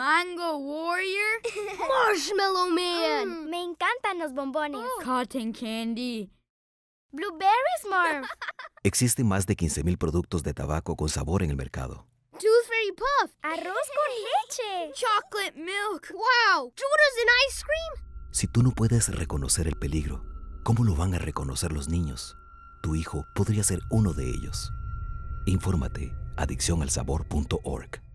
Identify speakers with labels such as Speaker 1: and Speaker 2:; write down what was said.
Speaker 1: Mango Warrior. Marshmallow Man. Mm. me encantan los bombones. Oh. Cotton Candy. Blueberry Smurf.
Speaker 2: Existen más de 15.000 productos de tabaco con sabor en el mercado.
Speaker 1: Tooth Fairy Puff.
Speaker 3: Arroz con leche. Chocolate milk. Wow. and ice cream.
Speaker 2: Si tú no puedes reconocer el peligro, ¿cómo lo van a reconocer los niños? Tu hijo podría ser uno de ellos. Infórmate adiccionalsabor.org.